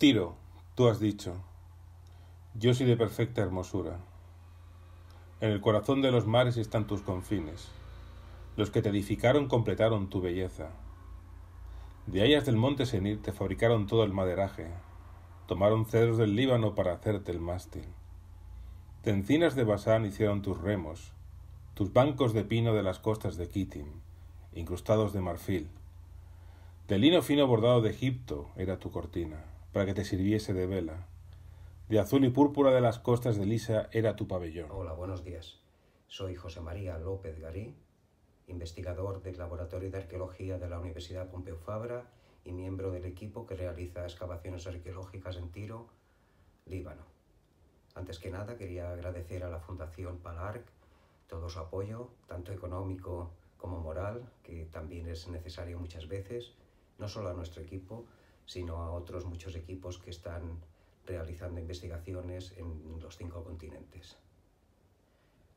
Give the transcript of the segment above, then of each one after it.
Tiro, tú has dicho, yo soy de perfecta hermosura. En el corazón de los mares están tus confines. Los que te edificaron completaron tu belleza. De hayas del monte Senir te fabricaron todo el maderaje. Tomaron cedros del Líbano para hacerte el mástil. De encinas de Basán hicieron tus remos, tus bancos de pino de las costas de Kitim, incrustados de marfil. De lino fino bordado de Egipto era tu cortina para que te sirviese de vela. De azul y púrpura de las costas de Lisa era tu pabellón. Hola, buenos días. Soy José María López Garí, investigador del Laboratorio de Arqueología de la Universidad Pompeu Fabra y miembro del equipo que realiza excavaciones arqueológicas en Tiro, Líbano. Antes que nada, quería agradecer a la Fundación Palarc todo su apoyo, tanto económico como moral, que también es necesario muchas veces, no solo a nuestro equipo, sino a otros muchos equipos que están realizando investigaciones en los cinco continentes.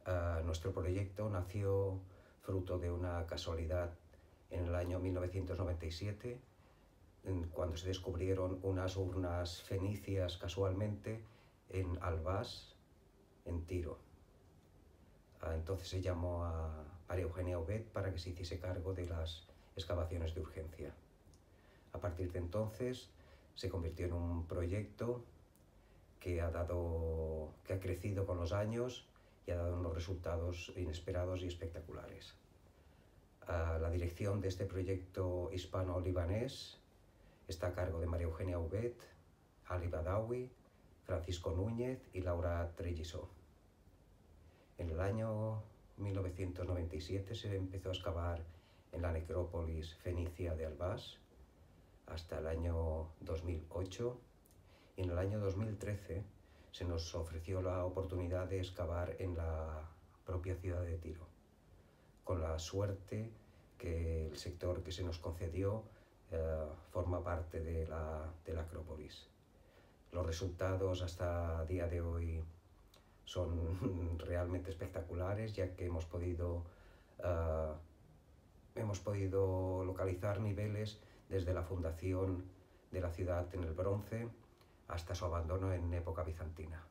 Ah, nuestro proyecto nació fruto de una casualidad en el año 1997, cuando se descubrieron unas urnas fenicias casualmente en Albas, en Tiro. Ah, entonces se llamó a María Eugenia Obed para que se hiciese cargo de las excavaciones de urgencia. A partir de entonces se convirtió en un proyecto que ha, dado, que ha crecido con los años y ha dado unos resultados inesperados y espectaculares. A la dirección de este proyecto hispano-libanés está a cargo de María Eugenia Ubet, Ali Badawi, Francisco Núñez y Laura Trellisó. En el año 1997 se empezó a excavar en la necrópolis fenicia de Albás hasta el año 2008 y en el año 2013 se nos ofreció la oportunidad de excavar en la propia ciudad de Tiro, con la suerte que el sector que se nos concedió eh, forma parte de la, Acrópolis. Los resultados hasta día de hoy son realmente espectaculares, ya que hemos podido, eh, hemos podido localizar niveles desde la fundación de la ciudad en el bronce hasta su abandono en época bizantina.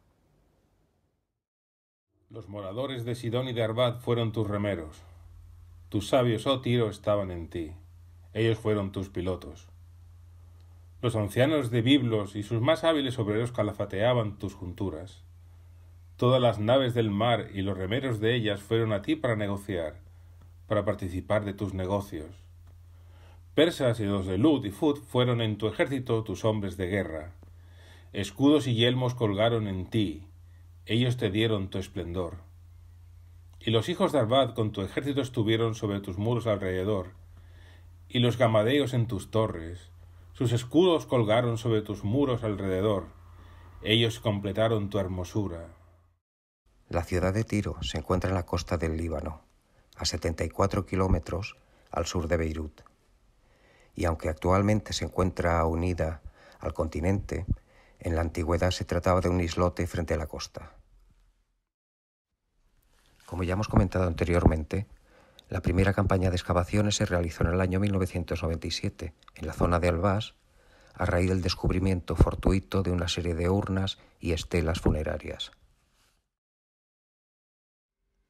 Los moradores de Sidón y de Arbat fueron tus remeros. Tus sabios, oh Tiro, estaban en ti. Ellos fueron tus pilotos. Los ancianos de Biblos y sus más hábiles obreros calafateaban tus junturas. Todas las naves del mar y los remeros de ellas fueron a ti para negociar, para participar de tus negocios. Persas y los de Lut y Fut fueron en tu ejército tus hombres de guerra. Escudos y yelmos colgaron en ti, ellos te dieron tu esplendor. Y los hijos de Arbad con tu ejército estuvieron sobre tus muros alrededor, y los gamadeos en tus torres, sus escudos colgaron sobre tus muros alrededor, ellos completaron tu hermosura. La ciudad de Tiro se encuentra en la costa del Líbano, a 74 kilómetros al sur de Beirut y aunque actualmente se encuentra unida al continente, en la antigüedad se trataba de un islote frente a la costa. Como ya hemos comentado anteriormente, la primera campaña de excavaciones se realizó en el año 1997, en la zona de Albás, a raíz del descubrimiento fortuito de una serie de urnas y estelas funerarias.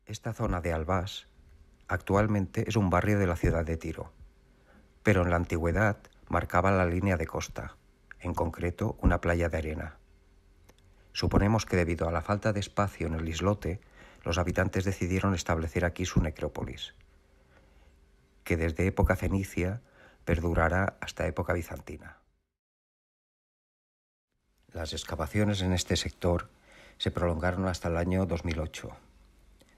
Esta zona de Albas actualmente es un barrio de la ciudad de Tiro pero en la antigüedad marcaba la línea de costa, en concreto una playa de arena. Suponemos que debido a la falta de espacio en el islote, los habitantes decidieron establecer aquí su necrópolis, que desde época fenicia perdurará hasta época bizantina. Las excavaciones en este sector se prolongaron hasta el año 2008.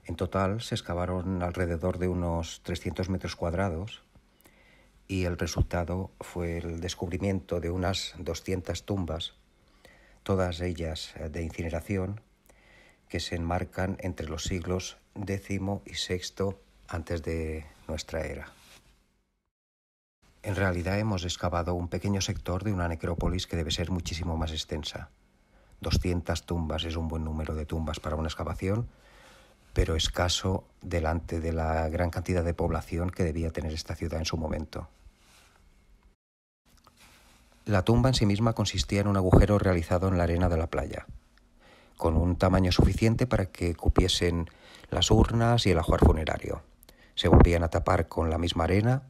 En total se excavaron alrededor de unos 300 metros cuadrados y el resultado fue el descubrimiento de unas 200 tumbas, todas ellas eh, de incineración, que se enmarcan entre los siglos X y VI antes de nuestra era. En realidad hemos excavado un pequeño sector de una necrópolis que debe ser muchísimo más extensa. 200 tumbas es un buen número de tumbas para una excavación pero escaso delante de la gran cantidad de población que debía tener esta ciudad en su momento. La tumba en sí misma consistía en un agujero realizado en la arena de la playa, con un tamaño suficiente para que cupiesen las urnas y el ajuar funerario. Se volvían a tapar con la misma arena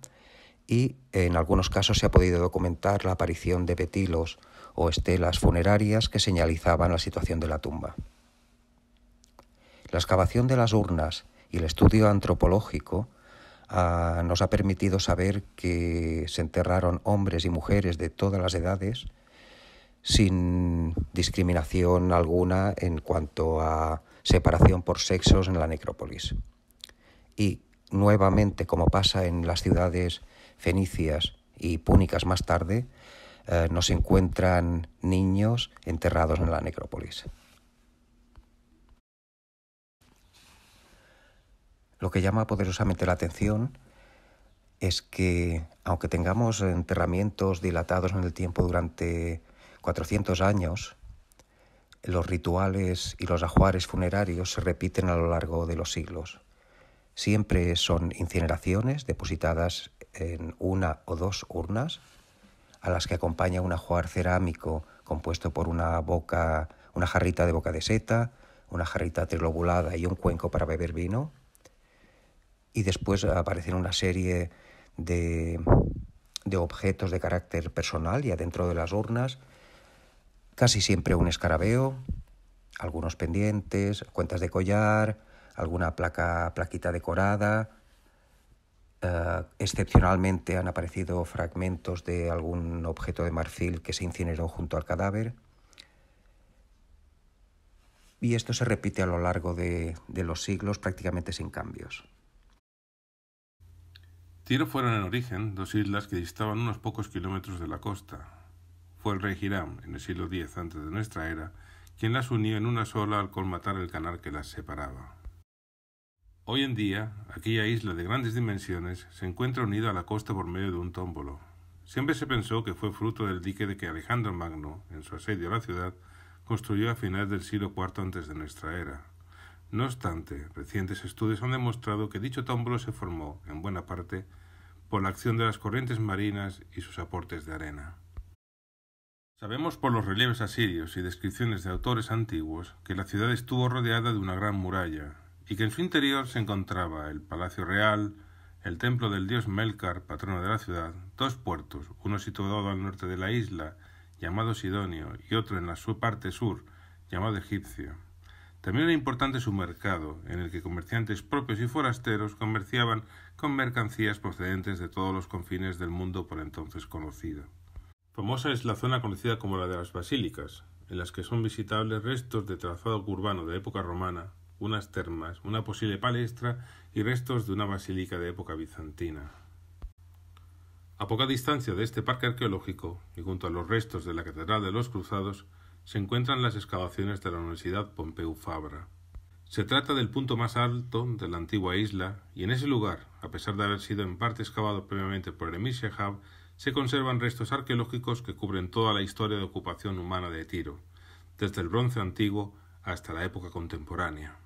y en algunos casos se ha podido documentar la aparición de petilos o estelas funerarias que señalizaban la situación de la tumba. La excavación de las urnas y el estudio antropológico ah, nos ha permitido saber que se enterraron hombres y mujeres de todas las edades sin discriminación alguna en cuanto a separación por sexos en la necrópolis. Y nuevamente, como pasa en las ciudades fenicias y púnicas más tarde, eh, no se encuentran niños enterrados en la necrópolis. Lo que llama poderosamente la atención es que, aunque tengamos enterramientos dilatados en el tiempo durante 400 años, los rituales y los ajuares funerarios se repiten a lo largo de los siglos. Siempre son incineraciones depositadas en una o dos urnas, a las que acompaña un ajuar cerámico compuesto por una boca, una jarrita de boca de seta, una jarrita trilobulada y un cuenco para beber vino, y después aparecen una serie de, objetos de carácter personal y adentro de las urnas, casi siempre un escarabeo, algunos pendientes, cuentas de collar, alguna placa, plaquita decorada. Eh, excepcionalmente han aparecido fragmentos de algún objeto de marfil que se incineró junto al cadáver. Y esto se repite a lo largo de los siglos prácticamente sin cambios. Tiro fueron en origen dos islas que distaban unos pocos kilómetros de la costa. Fue el rey Hiram, en el siglo X antes de nuestra era, quien las unió en una sola al colmatar el canal que las separaba. Hoy en día, aquella isla de grandes dimensiones se encuentra unida a la costa por medio de un tómbolo. Siempre se pensó que fue fruto del dique de que Alejandro Magno, en su asedio a la ciudad, construyó a finales del siglo IV antes de nuestra era. No obstante, recientes estudios han demostrado que dicho tómbolo se formó, en buena parte, por la acción de las corrientes marinas y sus aportes de arena. Sabemos por los relieves asirios y descripciones de autores antiguos que la ciudad estuvo rodeada de una gran muralla, y que en su interior se encontraba el Palacio Real, el templo del dios Melkar, patrono de la ciudad, dos puertos, uno situado al norte de la isla, llamado Sidonio, y otro en la su parte sur, llamado Egipcio. También era importante su mercado, en el que comerciantes propios y forasteros comerciaban con mercancías procedentes de todos los confines del mundo por entonces conocido. Famosa es la zona conocida como la de las Basílicas, en las que son visitables restos de trazado urbano de época romana, unas termas, una posible palestra y restos de una basílica de época bizantina. A poca distancia de este parque arqueológico, y junto a los restos de la Catedral de los Cruzados, se encuentran las excavaciones de la Universidad Pompeu Fabra. Se trata del punto más alto de la antigua isla y en ese lugar, a pesar de haber sido en parte excavado previamente por el Emir se conservan restos arqueológicos que cubren toda la historia de ocupación humana de Tiro, desde el bronce antiguo hasta la época contemporánea.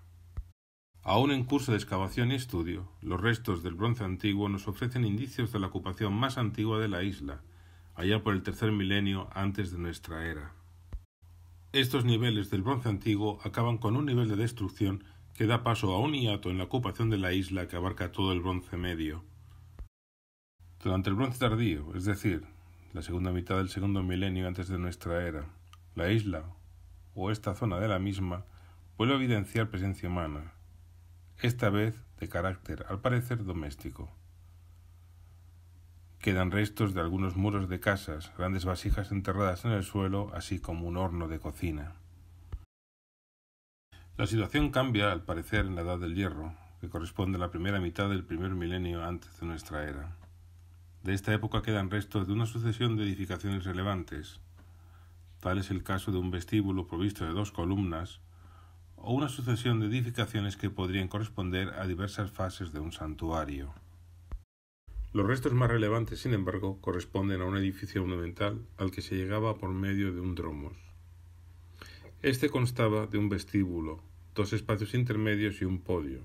Aún en curso de excavación y estudio, los restos del bronce antiguo nos ofrecen indicios de la ocupación más antigua de la isla, allá por el tercer milenio antes de nuestra era. Estos niveles del bronce antiguo acaban con un nivel de destrucción que da paso a un hiato en la ocupación de la isla que abarca todo el bronce medio. Durante el bronce tardío, es decir, la segunda mitad del segundo milenio antes de nuestra era, la isla, o esta zona de la misma, vuelve a evidenciar presencia humana, esta vez de carácter, al parecer, doméstico. Quedan restos de algunos muros de casas, grandes vasijas enterradas en el suelo, así como un horno de cocina. La situación cambia, al parecer, en la Edad del Hierro, que corresponde a la primera mitad del primer milenio antes de nuestra era. De esta época quedan restos de una sucesión de edificaciones relevantes. Tal es el caso de un vestíbulo provisto de dos columnas, o una sucesión de edificaciones que podrían corresponder a diversas fases de un santuario. Los restos más relevantes, sin embargo, corresponden a un edificio monumental al que se llegaba por medio de un dromos. Este constaba de un vestíbulo, dos espacios intermedios y un podio,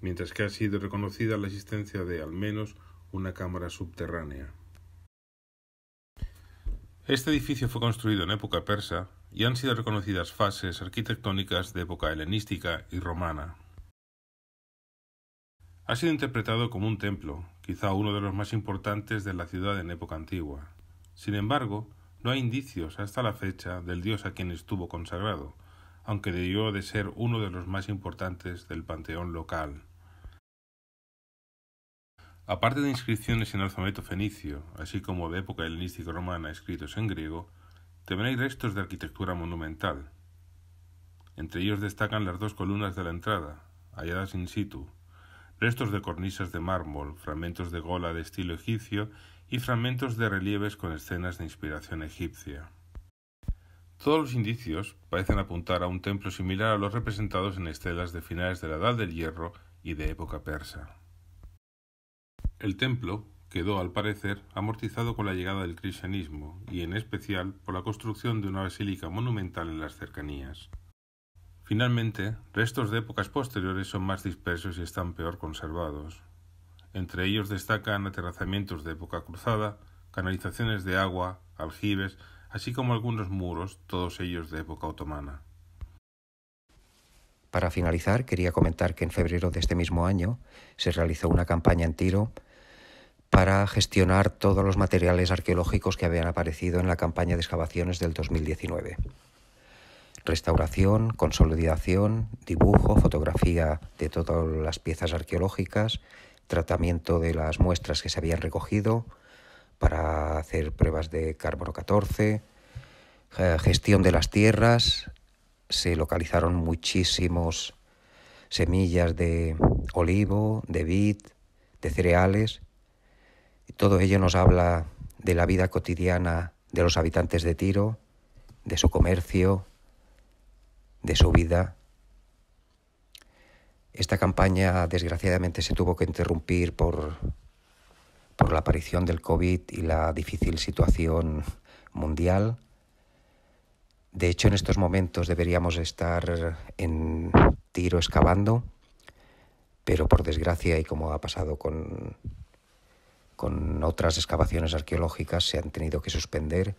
mientras que ha sido reconocida la existencia de al menos una cámara subterránea. Este edificio fue construido en época persa y han sido reconocidas fases arquitectónicas de época helenística y romana. Ha sido interpretado como un templo, quizá uno de los más importantes de la ciudad en época antigua. Sin embargo, no hay indicios hasta la fecha del dios a quien estuvo consagrado, aunque debió de ser uno de los más importantes del panteón local. Aparte de inscripciones en alfabeto fenicio, así como de época helenística romana escritos en griego, también hay restos de arquitectura monumental. Entre ellos destacan las dos columnas de la entrada, halladas in situ, restos de cornisas de mármol, fragmentos de gola de estilo egipcio y fragmentos de relieves con escenas de inspiración egipcia. Todos los indicios parecen apuntar a un templo similar a los representados en estelas de finales de la Edad del Hierro y de época persa. El templo quedó, al parecer, amortizado con la llegada del cristianismo y, en especial, por la construcción de una basílica monumental en las cercanías. Finalmente, restos de épocas posteriores son más dispersos y están peor conservados. Entre ellos destacan aterrazamientos de época cruzada, canalizaciones de agua, aljibes, así como algunos muros, todos ellos de época otomana. Para finalizar, quería comentar que en febrero de este mismo año se realizó una campaña en Tiro para gestionar todos los materiales arqueológicos que habían aparecido en la campaña de excavaciones del 2019 restauración, consolidación, dibujo, fotografía de todas las piezas arqueológicas, tratamiento de las muestras que se habían recogido para hacer pruebas de carbono 14, eh, gestión de las tierras, se localizaron muchísimos semillas de olivo, de vid, de cereales. Y todo ello nos habla de la vida cotidiana de los habitantes de Tiro, de su comercio, de su vida. Esta campaña desgraciadamente se tuvo que interrumpir por, por la aparición del COVID y la difícil situación mundial. De hecho, en estos momentos deberíamos estar en tiro excavando, pero por desgracia y como ha pasado con, con otras excavaciones arqueológicas, se han tenido que suspender.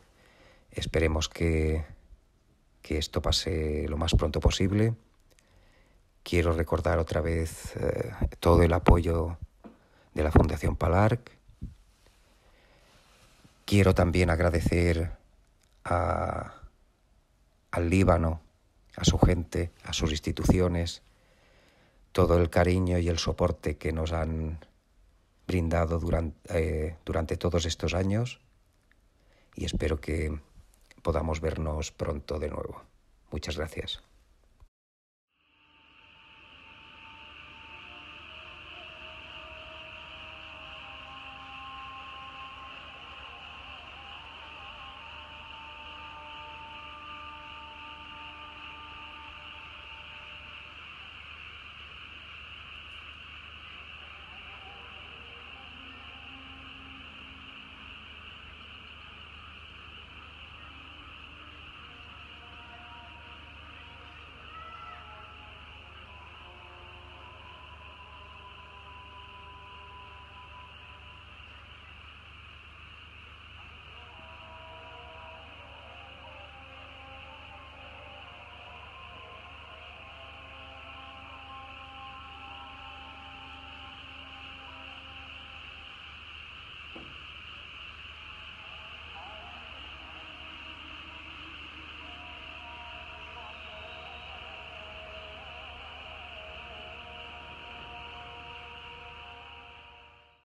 Esperemos que que esto pase lo más pronto posible. Quiero recordar otra vez eh, todo el apoyo de la Fundación Palarc. Quiero también agradecer al Líbano, a su gente, a sus instituciones, todo el cariño y el soporte que nos han brindado durante, eh, durante todos estos años y espero que podamos vernos pronto de nuevo. Muchas gracias.